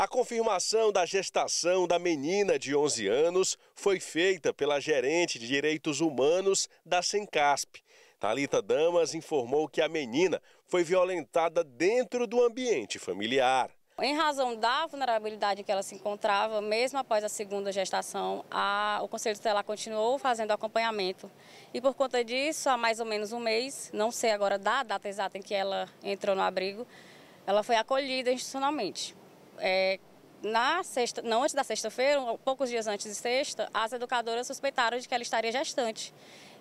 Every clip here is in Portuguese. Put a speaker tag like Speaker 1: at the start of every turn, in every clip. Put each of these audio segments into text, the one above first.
Speaker 1: A confirmação da gestação da menina de 11 anos foi feita pela gerente de direitos humanos da Sencasp. Talita Damas informou que a menina foi violentada dentro do ambiente familiar.
Speaker 2: Em razão da vulnerabilidade que ela se encontrava, mesmo após a segunda gestação, a, o Conselho Tutelar continuou fazendo acompanhamento. E por conta disso, há mais ou menos um mês, não sei agora da data exata em que ela entrou no abrigo, ela foi acolhida institucionalmente. É, na sexta, não antes da sexta-feira, poucos dias antes de sexta, as educadoras suspeitaram de que ela estaria gestante.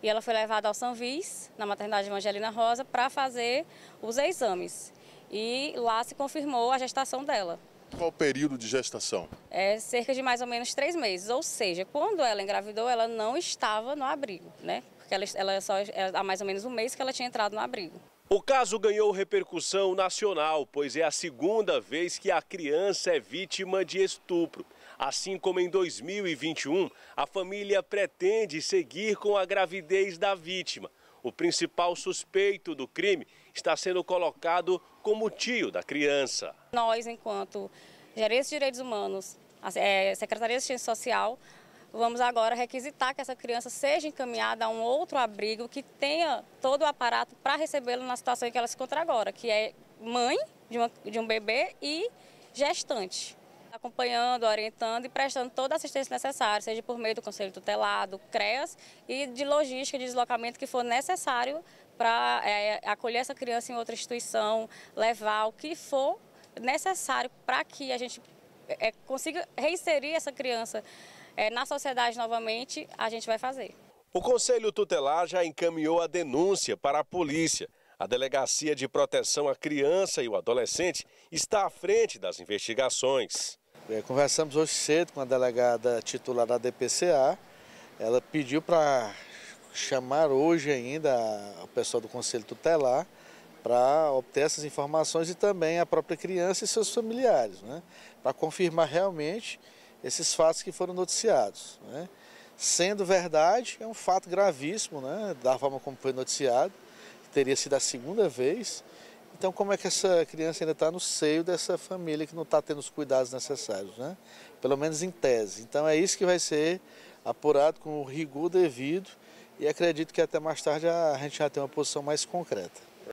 Speaker 2: E ela foi levada ao São Viz, na maternidade Evangelina Rosa, para fazer os exames. E lá se confirmou a gestação dela. Qual
Speaker 1: o período de gestação?
Speaker 2: É cerca de mais ou menos três meses. Ou seja, quando ela engravidou, ela não estava no abrigo, né? Porque ela, ela só é, há mais ou menos um mês que ela tinha entrado no abrigo.
Speaker 1: O caso ganhou repercussão nacional, pois é a segunda vez que a criança é vítima de estupro. Assim como em 2021, a família pretende seguir com a gravidez da vítima. O principal suspeito do crime está sendo colocado como tio da criança.
Speaker 2: Nós, enquanto gerentes de direitos humanos, é, Secretaria de Assistência Social, Vamos agora requisitar que essa criança seja encaminhada a um outro abrigo que tenha todo o aparato para recebê-la na situação em que ela se encontra agora, que é mãe de, uma, de um bebê e gestante acompanhando, orientando e prestando toda a assistência necessária, seja por meio do Conselho Tutelado, CREAS e de logística de deslocamento que for necessário para é, acolher essa criança em outra instituição, levar o que for necessário para que a gente é, consiga reinserir essa criança é, na sociedade novamente, a gente vai fazer.
Speaker 1: O Conselho Tutelar já encaminhou a denúncia para a polícia. A Delegacia de Proteção à Criança e o Adolescente está à frente das investigações.
Speaker 3: É, conversamos hoje cedo com a delegada titular da DPCA. Ela pediu para chamar hoje ainda o pessoal do Conselho Tutelar para obter essas informações e também a própria criança e seus familiares, né? para confirmar realmente esses fatos que foram noticiados. Né? Sendo verdade, é um fato gravíssimo, né? da forma como foi noticiado, teria sido a segunda vez. Então, como é que essa criança ainda está no seio dessa família que não está tendo os cuidados necessários, né? pelo menos em tese? Então, é isso que vai ser apurado com o rigor devido e acredito que até mais tarde a gente já tem uma posição mais concreta.